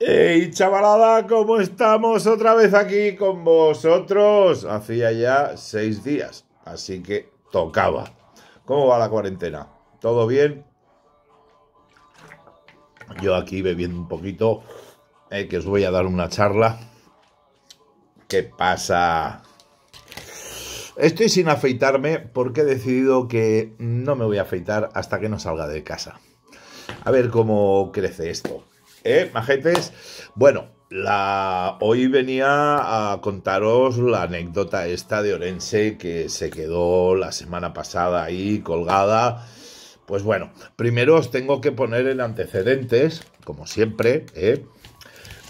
Hey chavalada, ¿cómo estamos otra vez aquí con vosotros? Hacía ya seis días, así que tocaba. ¿Cómo va la cuarentena? ¿Todo bien? Yo aquí bebiendo un poquito, eh, que os voy a dar una charla. ¿Qué pasa? Estoy sin afeitarme porque he decidido que no me voy a afeitar hasta que no salga de casa. A ver cómo crece esto. ¿Eh, majetes? Bueno, la... hoy venía a contaros la anécdota esta de Orense que se quedó la semana pasada ahí colgada. Pues bueno, primero os tengo que poner en antecedentes, como siempre. ¿eh?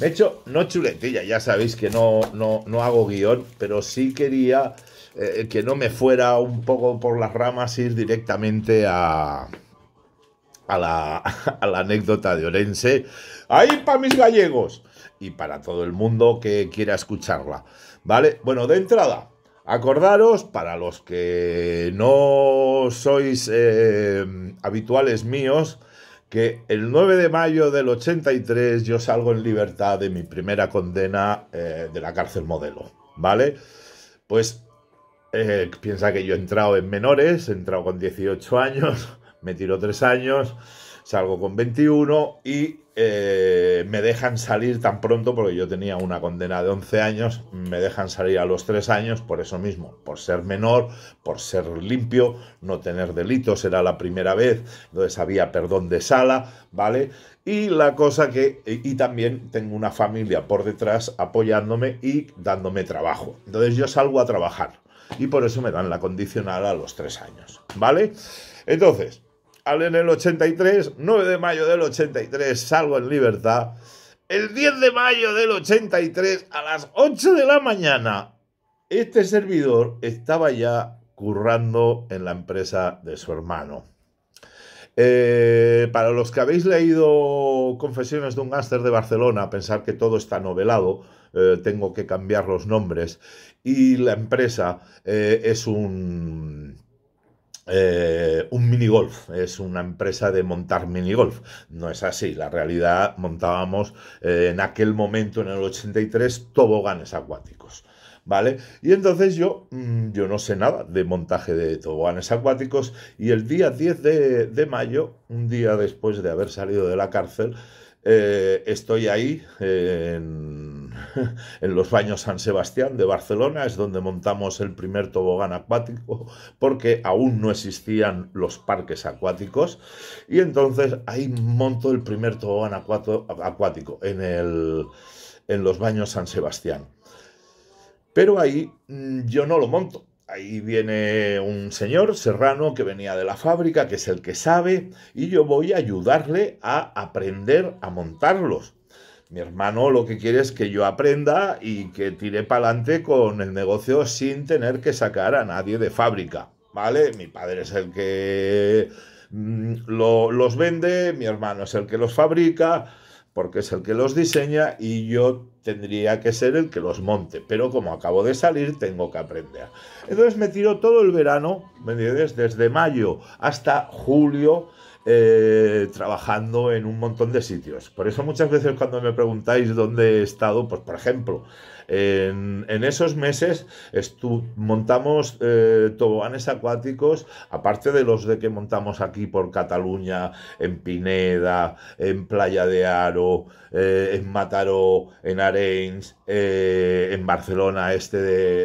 he hecho, no chuletilla, ya sabéis que no, no, no hago guión, pero sí quería eh, que no me fuera un poco por las ramas ir directamente a, a la, anécdota de Orense. ¡Ahí para mis gallegos! Y para todo el mundo que quiera escucharla. ¿Vale? Bueno, de entrada, Acordaros, para los que no sois eh, habituales míos, que el 9 de mayo del 83 yo salgo en libertad de mi primera condena eh, de la cárcel modelo, ¿vale? Pues eh, piensa que yo he entrado en menores, he entrado con 18 años, me tiro tres años, salgo con 21 y eh, me dejan salir tan pronto, porque yo tenía una condena de 11 años, me dejan salir a los tres años por eso mismo, por ser menor, por ser limpio, no tener delitos, era la primera vez, entonces había perdón de sala, ¿vale? Y la cosa que, y también tengo una familia por detrás apoyándome y dándome trabajo. Entonces yo salgo a trabajar y por eso me dan la condicional a los tres años, ¿vale? Entonces, en el 83, 9 de mayo del 83 salgo en libertad. El 10 de mayo del 83 a las 8 de la mañana, este servidor estaba ya currando en la empresa de su hermano. Eh, para los que habéis leído Confesiones de un gánster de Barcelona, pensar que todo está novelado, eh, tengo que cambiar los nombres. Y la empresa eh, es un un golf es una empresa de montar mini golf No es así, la realidad montábamos eh, en aquel momento, en el 83, toboganes acuáticos. ¿Vale? Y entonces yo, mm, yo no sé nada de montaje de toboganes acuáticos y el día 10 de, mayo, un día después de haber salido de la cárcel, eh, estoy ahí eh, en en los baños San Sebastián de Barcelona, es donde montamos el primer tobogán acuático, porque aún no existían los parques acuáticos, y entonces ahí monto el primer tobogán acuático en, en los baños San Sebastián. Pero ahí mm, yo no lo monto. Ahí viene un señor serrano que venía de la fábrica, que es el que sabe, y yo voy a ayudarle a aprender a montarlos mi hermano lo que quiere es que yo aprenda y que tire para adelante con el negocio sin tener que sacar a nadie de fábrica, ¿vale? Mi padre es el que mm, los vende, mi hermano es el que los fabrica, porque es el que los diseña y yo tendría que ser el que los monte. Pero como acabo de salir, tengo que aprender. Entonces me tiro todo el verano, ¿me Desde mayo hasta julio eh, trabajando en un montón de sitios. Por eso muchas veces cuando me preguntáis dónde he estado, pues por ejemplo, en, esos meses montamos eh, toboganes acuáticos, aparte de los de que montamos aquí por Cataluña, en Pineda, en Playa de Aro, eh, en Mataró, en Arens... Eh, en Barcelona, este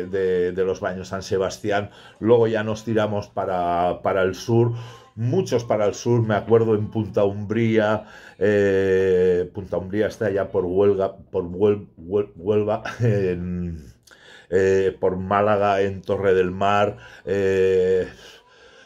de, los baños San Sebastián. Luego ya nos tiramos para, para el sur muchos para el sur, me acuerdo en Punta Umbría, eh, Punta Umbría está allá por Huelga, por Huelva, eh, por Málaga, en Torre del Mar, eh,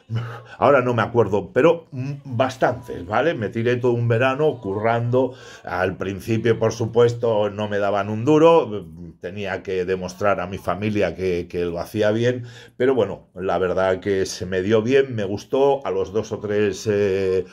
ahora no me acuerdo, pero mm, bastantes, ¿vale? Me tiré todo un verano currando. Al principio, por supuesto, no me daban un duro, tenía que demostrar a mi familia que, lo hacía bien, pero bueno, la verdad que se me dio bien, me gustó, a los dos o tres... Eh,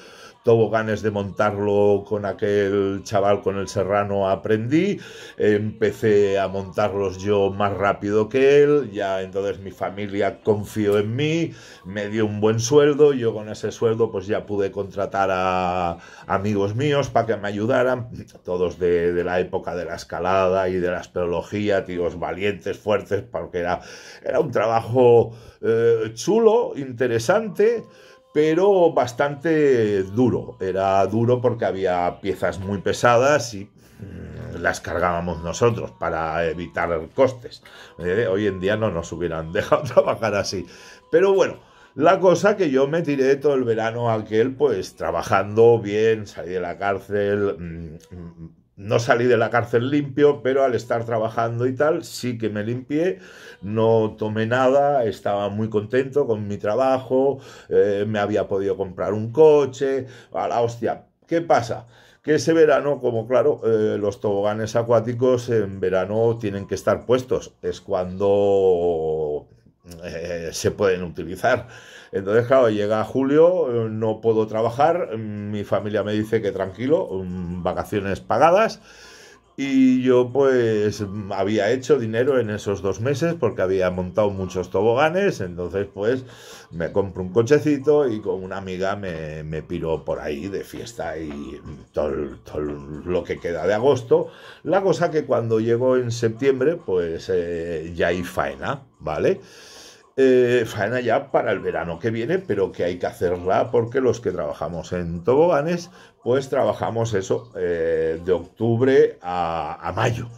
tuvo ganas de montarlo con aquel chaval, con el serrano, aprendí, empecé a montarlos yo más rápido que él, ya entonces mi familia confió en mí, me dio un buen sueldo, yo con ese sueldo pues ya pude contratar a amigos míos para que me ayudaran, todos de, de la época de la escalada y de la espeleología, tíos valientes, fuertes, porque era, era un trabajo eh, chulo, interesante, pero bastante duro. Era duro porque había piezas muy pesadas y mm, las cargábamos nosotros para evitar costes. Eh, hoy en día no nos hubieran dejado trabajar así. Pero bueno, la cosa que yo me tiré todo el verano aquel, pues trabajando bien, salí de la cárcel, mm, mm, no salí de la cárcel limpio, pero al estar trabajando y tal, sí que me limpié, no tomé nada, estaba muy contento con mi trabajo, eh, me había podido comprar un coche, a la hostia. ¿Qué pasa? que ese verano, como claro, eh, los toboganes acuáticos en verano tienen que estar puestos. Es cuando eh, se pueden utilizar. Entonces, claro, llega julio, no puedo trabajar, mi familia me dice que tranquilo, mm, vacaciones pagadas. Y yo pues había hecho dinero en esos dos meses porque había montado muchos toboganes, entonces pues me compro un cochecito y con una amiga me, me piro por ahí de fiesta y todo, lo que queda de agosto. La cosa que cuando llego en septiembre pues eh, ya hay faena. ¿vale? Eh, faena ya para el verano que viene, pero que hay que hacerla porque los que trabajamos en toboganes, pues trabajamos eso eh, de octubre a, mayo.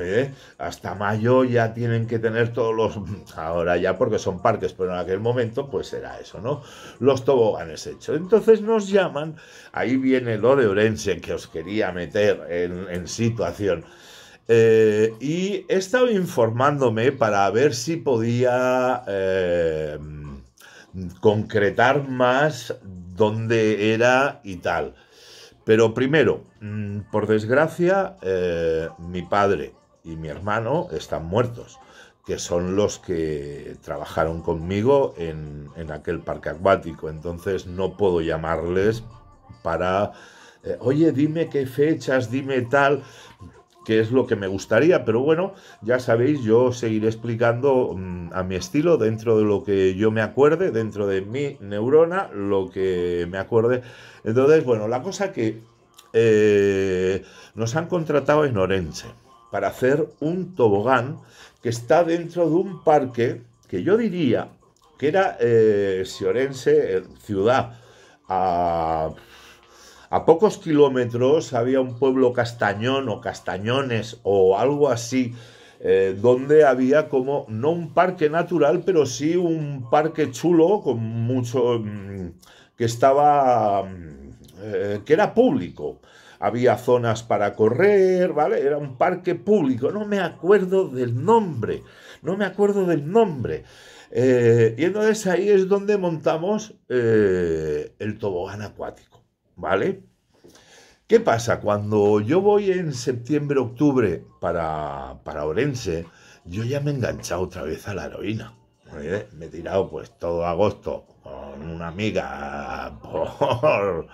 ¿eh? Hasta mayo ya tienen que tener todos los, ahora ya porque son parques, pero en aquel momento pues era eso, ¿no? Los toboganes hechos. Entonces nos llaman, ahí viene lo de Orense que os quería meter en, en situación. Eh, y he estado informándome para ver si podía eh, concretar más dónde era y tal. Pero primero, mm, por desgracia, eh, mi padre y mi hermano están muertos, que son los que trabajaron conmigo en, aquel parque acuático. Entonces no puedo llamarles para, oye, dime qué fechas, dime tal, que es lo que me gustaría, pero bueno, ya sabéis, yo seguiré explicando mm, a mi estilo, dentro de lo que yo me acuerde, dentro de mi neurona, lo que me acuerde. Entonces, bueno, la cosa que eh, nos han contratado en Orense para hacer un tobogán que está dentro de un parque que yo diría que era eh, si Orense, eh, ciudad, a... A pocos kilómetros había un pueblo castañón o castañones o algo así, eh, donde había como, no un parque natural, pero sí un parque chulo con mucho, mm, que estaba, mm, eh, que era público. Había zonas para correr, ¿vale? Era un parque público. No me acuerdo del nombre, no me acuerdo del nombre. Eh, y entonces ahí es donde montamos el tobogán acuático. ¿vale? ¿Qué pasa? Cuando yo voy en septiembre, octubre para, para Orense, yo ya me he enganchado otra vez a la heroína. ¿Eh? Me he tirado pues todo agosto con una amiga por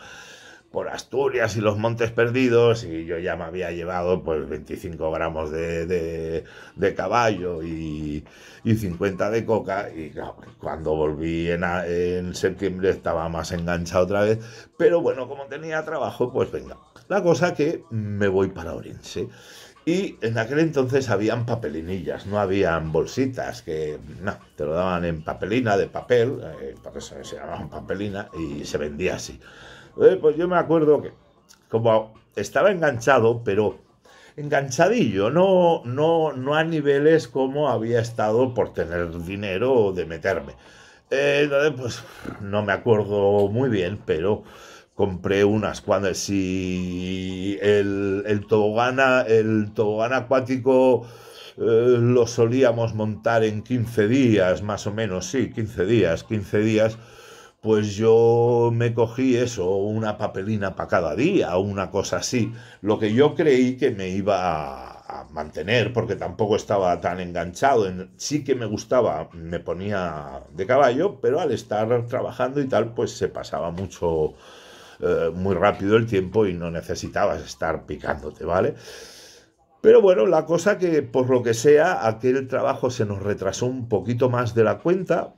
por Asturias y los Montes Perdidos y yo ya me había llevado pues 25 gramos de, de, caballo y, y, 50 de coca y cuando volví en, en, septiembre estaba más enganchado otra vez pero bueno como tenía trabajo pues venga la cosa que me voy para Orense y en aquel entonces habían papelinillas, no habían bolsitas, que no, te lo daban en papelina, de papel, eh, por eso se llamaban papelina, y se vendía así. Eh, pues yo me acuerdo que como estaba enganchado, pero enganchadillo, no, no, no a niveles como había estado por tener dinero de meterme. Eh, entonces, pues no me acuerdo muy bien, pero compré unas cuantas. Si el, el tobogán acuático eh, lo solíamos montar en 15 días, más o menos, sí, 15 días, 15 días pues yo me cogí eso, una papelina para cada día, una cosa así, lo que yo creí que me iba a, mantener, porque tampoco estaba tan enganchado, sí que me gustaba, me ponía de caballo, pero al estar trabajando y tal, pues se pasaba mucho, eh, muy rápido el tiempo y no necesitabas estar picándote, ¿vale? Pero bueno, la cosa que por lo que sea, aquel trabajo se nos retrasó un poquito más de la cuenta,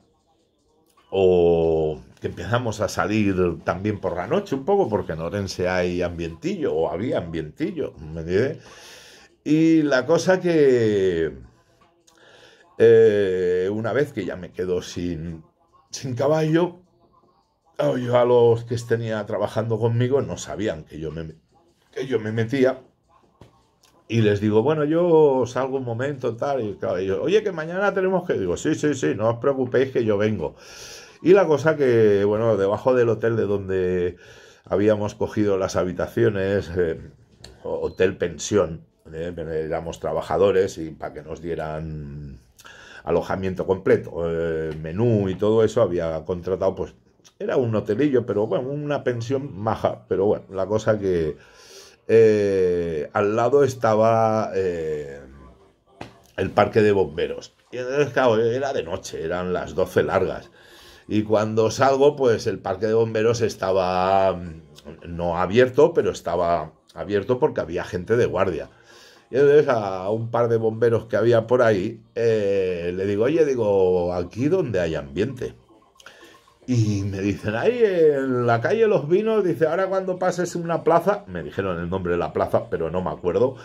o que empezamos a salir también por la noche un poco, porque en Orense hay ambientillo, o había ambientillo, ¿me entiendes? Y la cosa que eh, una vez que ya me quedo sin, sin caballo, yo a los que tenía trabajando conmigo no sabían que yo me, que yo me metía. Y les digo, bueno, yo salgo un momento, tal. Y claro, oye, que mañana tenemos que. Digo, sí, sí, sí, no os preocupéis que yo vengo. Y la cosa que, bueno, debajo del hotel de donde habíamos cogido las habitaciones, eh, hotel pensión, eh, éramos trabajadores y para que nos dieran alojamiento completo, eh, menú y todo eso, había contratado, pues era un hotelillo, pero bueno, una pensión maja, pero bueno, la cosa que al lado estaba el parque de bomberos. Y claro, era de noche, eran las 12 largas. Y cuando salgo, pues el parque de bomberos estaba mm, no abierto, pero estaba abierto porque había gente de guardia. Y entonces a un par de bomberos que había por ahí, eh, le digo, oye, digo, aquí donde hay ambiente. Y me dicen, ahí en la calle Los Vinos, dice, ahora cuando pases una plaza, me dijeron el nombre de la plaza, pero no me acuerdo,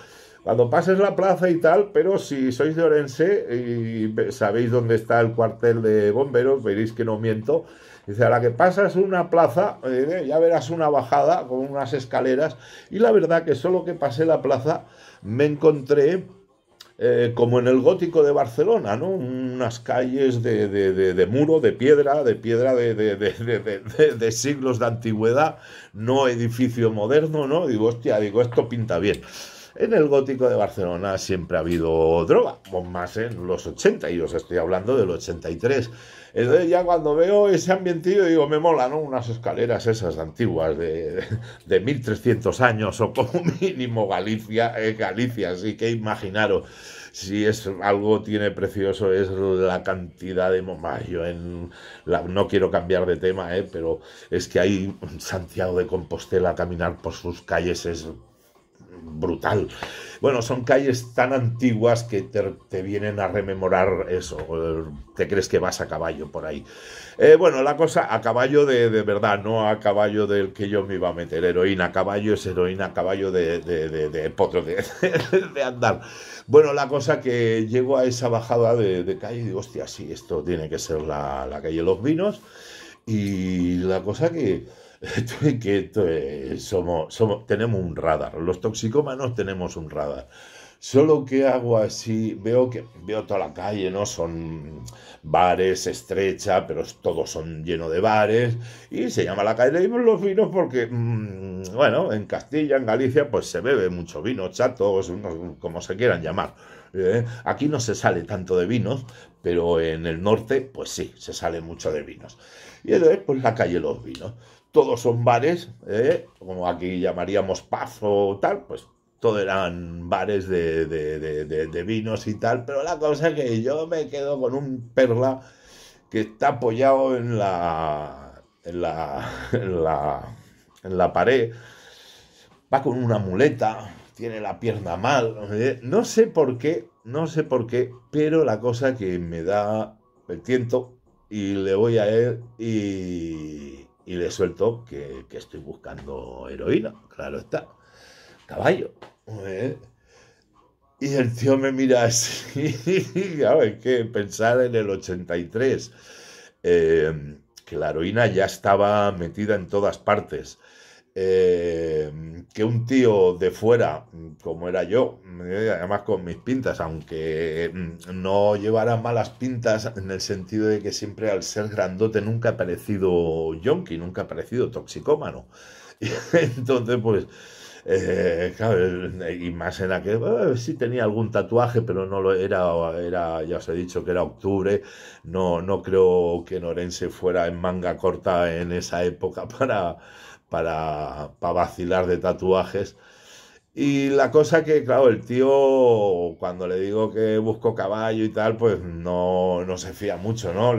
cuando pases la plaza y tal, pero si sois de Orense y sabéis dónde está el cuartel de bomberos, veréis que no miento. Dice, a la que pasas una plaza, eh, eh, ya verás una bajada con unas escaleras. Y la verdad que solo que pasé la plaza me encontré eh, como en el gótico de Barcelona, ¿no? Unas calles de, de muro, de piedra, de piedra de, siglos de antigüedad, no edificio moderno, ¿no? Digo, hostia, digo, esto pinta bien. En el gótico de Barcelona siempre ha habido droga, más en los 80, y os estoy hablando del 83. Entonces ya cuando veo ese ambientillo digo, me mola, ¿no? Unas escaleras esas antiguas de, 1300 años o como mínimo Galicia, eh, Galicia, así que imaginaros si es algo tiene precioso es la cantidad de Momayo. no quiero cambiar de tema, eh, pero es que hay un Santiago de Compostela, caminar por sus calles es brutal. Bueno, son calles tan antiguas que te, vienen a rememorar eso. Eh, te crees que vas a caballo por ahí. Eh, bueno, la cosa a caballo de, verdad, no a caballo del que yo me iba a meter. Heroína a caballo es heroína a caballo de, de, de potro, de, andar. Bueno, la cosa que llego a esa bajada de, calle y digo, hostia, sí, esto tiene que ser la, la calle Los Vinos. Y la cosa que que eh, tenemos un radar, los toxicómanos tenemos un radar. Solo que hago así, veo que veo toda la calle, ¿no? Son bares, estrecha, pero todos son llenos de bares. Y se llama la calle de los vinos porque, mm, bueno, en Castilla, en Galicia, pues se bebe mucho vino, Chato, como se quieran llamar. ¿eh? aquí no se sale tanto de vinos, pero en el norte, pues sí, se sale mucho de vinos. Y entonces, pues la calle los vinos todos son bares, ¿eh? como aquí llamaríamos paz o tal, pues todos eran bares de, vinos y tal, pero la cosa es que yo me quedo con un perla que está apoyado en la, en la, en la, pared, va con una muleta, tiene la pierna mal, ¿eh? no sé por qué, no sé por qué, pero la cosa que me da, ...el tiento y le voy a él y y le suelto que, que estoy buscando heroína, claro está. Caballo. ¿eh? Y el tío me mira así, ya que pensar en el 83, eh, que la heroína ya estaba metida en todas partes. Eh, que un tío de fuera, como era yo, además con mis pintas, aunque mm, no llevara malas pintas en el sentido de que siempre al ser grandote nunca ha parecido yonki, nunca ha parecido toxicómano. Y entonces, pues, eh, claro, y más en la que eh, sí tenía algún tatuaje, pero no lo era, era, ya os he dicho que era octubre, no, no creo que Norense fuera en manga corta en esa época para para, vacilar de tatuajes. Y la cosa que, claro, el tío, cuando le digo que busco caballo y tal, pues no, no se fía mucho, ¿no?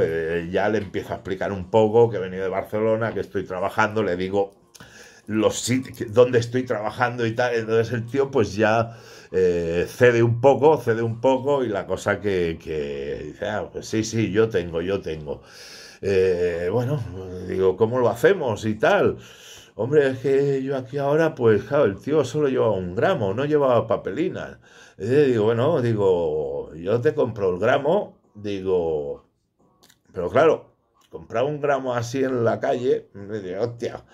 ya le empiezo a explicar un poco que he venido de Barcelona, que estoy trabajando, le digo los dónde estoy trabajando y tal. Entonces el tío, pues ya eh, cede un poco, cede un poco, y la cosa que, que dice, ah, pues sí, sí, yo tengo, yo tengo. Eh, bueno, digo, ¿cómo lo hacemos y tal? Hombre, es que yo aquí ahora, pues claro, el tío solo llevaba un gramo, no llevaba papelina Y digo, bueno, digo, yo te compro el gramo, digo, pero claro, comprar un gramo así en la calle, me digo, hostia,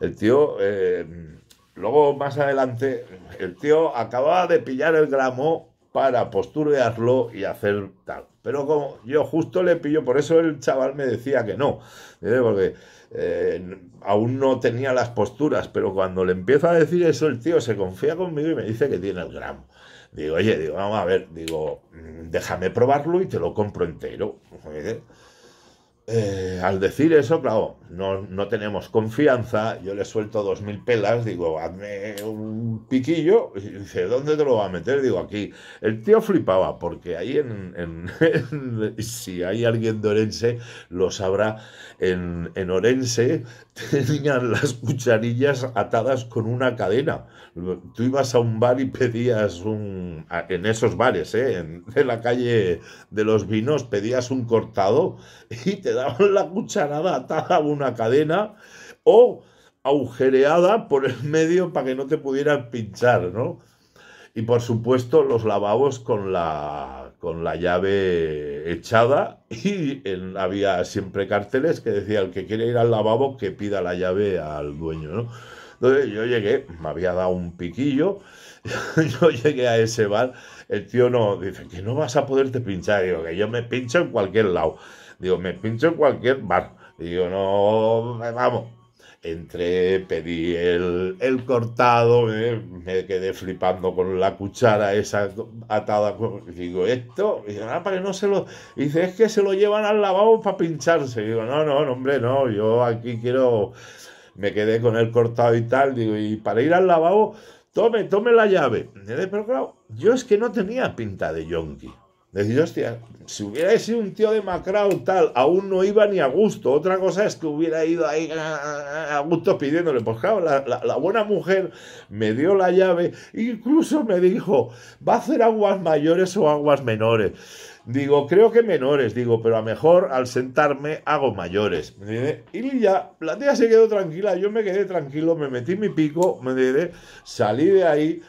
el tío, eh, luego más adelante, el tío acababa de pillar el gramo para posturearlo y hacer tal. Pero como yo justo le pillo, por eso el chaval me decía que no, porque eh, aún no tenía las posturas, pero cuando le empieza a decir eso, el tío se confía conmigo y me dice que tiene el gramo. Digo, oye, digo, vamos a ver, digo, mm, déjame probarlo y te lo compro entero. Eh, al decir eso, claro, no, tenemos confianza, yo le suelto dos mil pelas, digo, hazme un piquillo, y dice, ¿dónde te lo va a meter? Digo, aquí. El tío flipaba, porque ahí en, si hay alguien de Orense, lo sabrá, en, Orense tenían las cucharillas atadas con una cadena. Tú ibas a un bar y pedías un, en esos bares, ¿eh? en la calle de los vinos, pedías un cortado y te daban la cucharada atada a una cadena o agujereada por el medio para que no te pudieran pinchar, ¿no? Y por supuesto los lavabos con la, con la llave echada y había siempre carteles que decía el que quiere ir al lavabo que pida la llave al dueño, ¿no? Entonces yo llegué, me había dado un piquillo, yo llegué a ese bar, el tío no, dice que no vas a poderte pinchar, digo que yo me pincho en cualquier lado. Digo, me pincho en cualquier bar. Digo, no, vamos. Entré, pedí el, cortado, me quedé flipando con la cuchara esa atada. Digo, esto, y ah, para que no se lo. Dice, es que se lo llevan al lavabo para pincharse. Digo, no, no, no, hombre, no, yo aquí quiero. Me quedé con el cortado y tal, digo, y para ir al lavabo, tome, tome la llave. Pero claro, yo es que no tenía pinta de yonki. Decís, hostia, si hubiera sido un tío de Macrao tal, aún no iba ni a gusto. Otra cosa es que hubiera ido ahí ah, ah, ah, a gusto pidiéndole. Pues claro, la, buena mujer me dio la llave, incluso me dijo, ¿va a hacer aguas mayores o aguas menores? Digo, creo que menores, digo, pero a mejor al sentarme hago mayores. y ya, la tía se quedó tranquila, yo me quedé tranquilo, me metí mi pico, me salí de ahí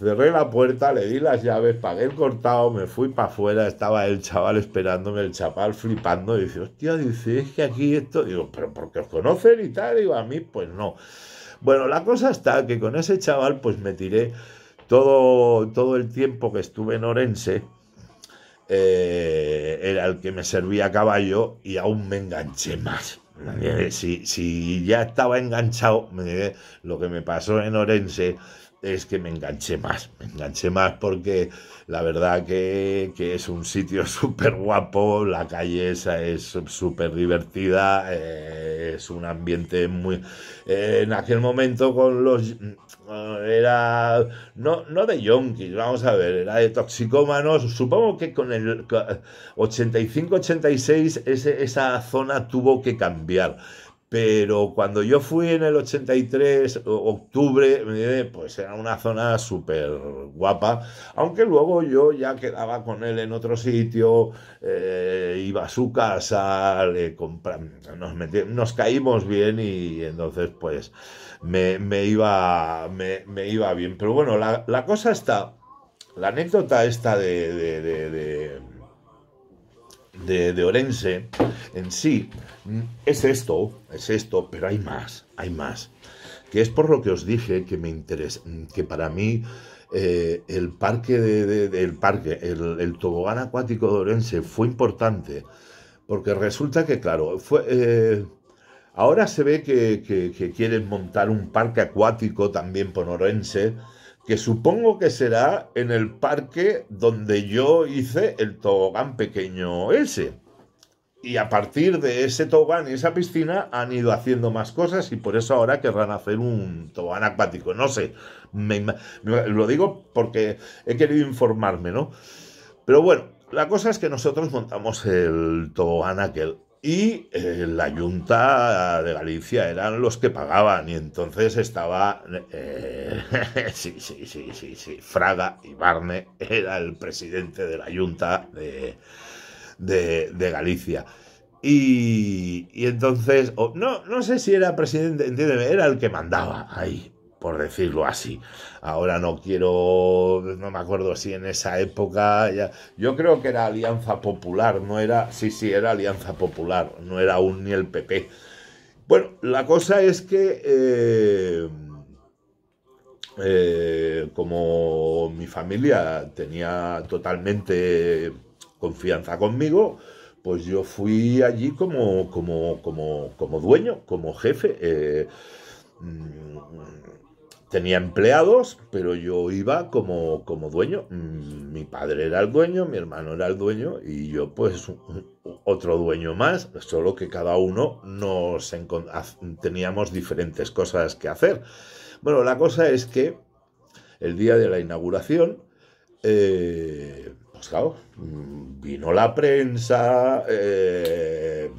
Cerré la puerta, le di las llaves, pagué el cortado, me fui para afuera, estaba el chaval esperándome, el chaval flipando, y dice, hostia, dice, es que aquí esto, digo, pero porque os conocen y tal, digo, a mí pues no. Bueno, la cosa está que con ese chaval pues me tiré todo, todo el tiempo que estuve en Orense, eh, era el que me servía a caballo y aún me enganché más. Si, ya estaba enganchado, lo que me pasó en Orense es que me enganché más, me enganché más porque la verdad que, es un sitio súper guapo, la calle esa es súper divertida, eh, es un ambiente muy... Eh, en aquel momento con los... Eh, era... No, no de yonkis, vamos a ver, era de toxicómanos, supongo que con el 85-86 esa zona tuvo que cambiar. Pero cuando yo fui en el 83, octubre, pues era una zona súper guapa, aunque luego yo ya quedaba con él en otro sitio, eh, iba a su casa, le nos, nos, caímos bien y entonces pues me, iba, me, iba bien. Pero bueno, la, cosa está, la anécdota está de de, Orense en sí mm, es esto, es esto, pero hay más, hay más. Que es por lo que os dije que me interesa, mm, que para mí eh, el parque, parque el, tobogán acuático de Orense fue importante, porque resulta que, claro, fue, eh, ahora se ve que, que, que, quieren montar un parque acuático también por Orense, que supongo que será en el parque donde yo hice el tobogán pequeño ese. Y a partir de ese tobogán y esa piscina han ido haciendo más cosas y por eso ahora querrán hacer un tobogán acuático. No sé, lo digo porque he querido informarme, ¿no? Pero bueno, la cosa es que nosotros montamos el tobogán aquel y eh, la Junta de Galicia eran los que pagaban y entonces estaba eh, sí, sí, sí, sí, Fraga y Barne era el presidente de la Junta de, Galicia. Y, entonces, no, no sé si era presidente, entiéndeme, era el que mandaba ahí por decirlo así. Ahora no quiero, no me acuerdo si en esa época, ya, yo creo que era Alianza Popular, no era, sí, sí, era Alianza Popular, no era aún ni el PP. Bueno, la cosa es que, eh, eh, como mi familia tenía totalmente confianza conmigo, pues yo fui allí como, como, dueño, como jefe. Eh, mm, tenía empleados, pero yo iba como, como dueño. Mm, mi padre era el dueño, mi hermano era el dueño y yo pues otro dueño más, solo que cada uno nos teníamos diferentes cosas que hacer. Bueno, la cosa es que el día de la inauguración, eh, pues mm, vino la prensa, eh,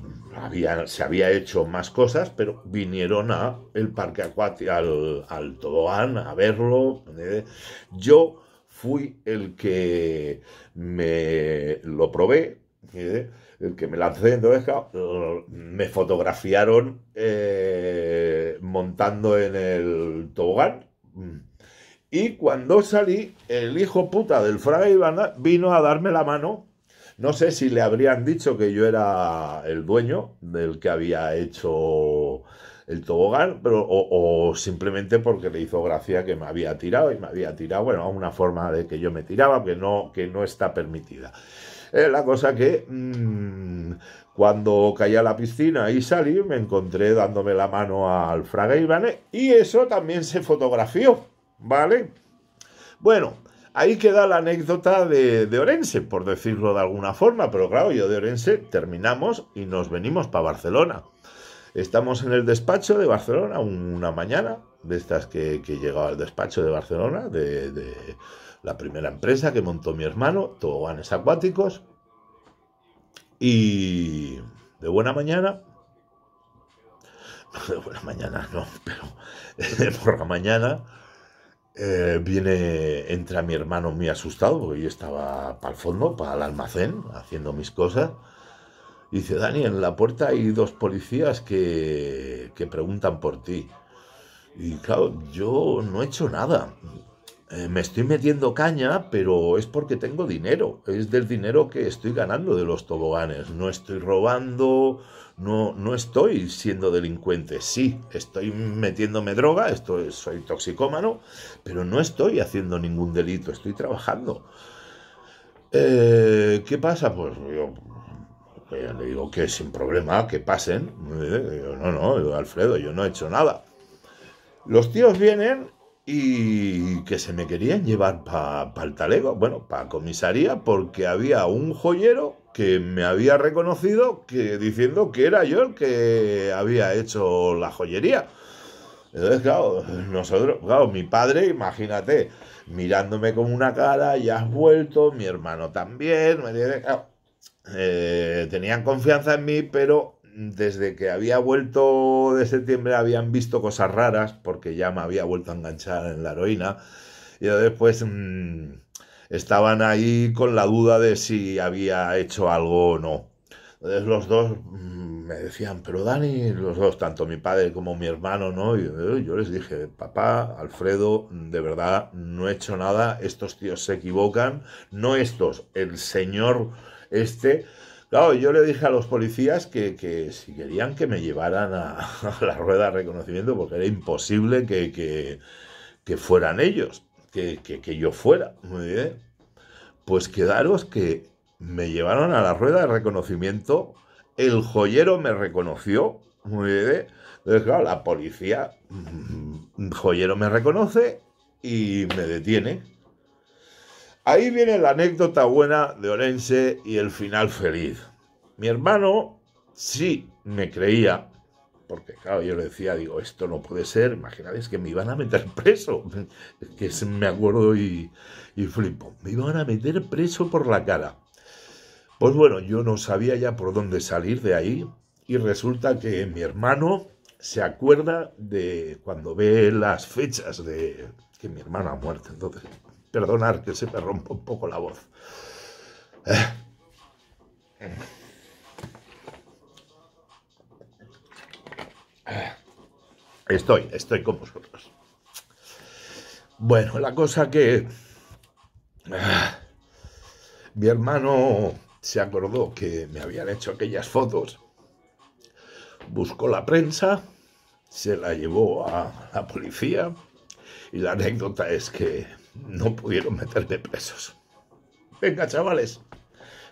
se había hecho más cosas, pero vinieron a el parque acuático, al, tobogán, a verlo. ¿eh? Yo fui el que me lo probé, ¿eh? el que me lancé, me fotografiaron eh, montando en el tobogán. Y cuando salí, el hijo puta del Fraga Ivana vino a darme la mano no sé si le habrían dicho que yo era el dueño del que había hecho el tobogán, pero, o, simplemente porque le hizo gracia que me había tirado y me había tirado, bueno, una forma de que yo me tiraba que no, que no está permitida. Eh, la cosa que mm, cuando caía a la piscina y salí, me encontré dándome la mano al Fraga Ivane y eso también se fotografió, ¿vale? Bueno, Ahí queda la anécdota de, de, Orense, por decirlo de alguna forma, pero claro, yo de Orense terminamos y nos venimos para Barcelona. Estamos en el despacho de Barcelona una mañana, de estas que, que llegaba al despacho de Barcelona, de, la primera empresa que montó mi hermano, Toboganes Acuáticos. Y de buena mañana, de buena mañana no, pero de por la mañana eh, viene, entra mi hermano muy asustado, porque yo estaba para el fondo, para el almacén, haciendo mis cosas. dice, Dani, en la puerta hay dos policías que, que preguntan por ti. Y claro, yo no he hecho nada. Eh, me estoy metiendo caña, pero es porque tengo dinero, es del dinero que estoy ganando de los toboganes, no estoy robando, no, no estoy siendo delincuente, sí, estoy metiéndome droga, estoy, soy toxicómano, pero no estoy haciendo ningún delito, estoy trabajando. Eh, ¿Qué pasa? Pues yo le digo que sin problema, que pasen. Eh, no, no, Alfredo, yo no he hecho nada. Los tíos vienen y que se me querían llevar para el talego, bueno, para comisaría, porque había un joyero que me había reconocido que, diciendo que era yo el que había hecho la joyería. Entonces, claro, nosotros, claro, mi padre, imagínate, mirándome con una cara, ya has vuelto, mi hermano también, claro, eh, tenían confianza en mí, pero desde que había vuelto de septiembre habían visto cosas raras, porque ya me había vuelto a enganchar en la heroína. Y después mm, estaban ahí con la duda de si había hecho algo o no. Entonces los dos mm, me decían, pero Dani, los dos, tanto mi padre como mi hermano, ¿no? Y yo les dije, papá, Alfredo, de verdad, no he hecho nada, estos tíos se equivocan, no estos, el señor este Claro, yo le dije a los policías que, si querían que me llevaran a, la rueda de reconocimiento, porque era imposible que, fueran ellos, que, yo fuera. Muy bien. Pues quedaros que me llevaron a la rueda de reconocimiento, el joyero me reconoció, muy bien. Entonces, claro, la policía, mm, mm, joyero me reconoce y me detiene. Ahí viene la anécdota buena de Orense y el final feliz. Mi hermano sí me creía, porque claro, yo le decía, digo, esto no puede ser, es que me iban a meter preso, que me acuerdo y, y flipo, me iban a meter preso por la cara. Pues bueno, yo no sabía ya por dónde salir de ahí y resulta que mi hermano se acuerda de cuando ve las fechas de que mi hermano ha muerto. Entonces, Perdonar que se me rompa un poco la voz. Eh. Eh. Estoy, estoy con vosotros. Bueno, la cosa que eh, mi hermano se acordó que me habían hecho aquellas fotos, buscó la prensa, se la llevó a la policía y la anécdota es que no pudieron meterme presos. Venga, chavales.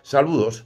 Saludos.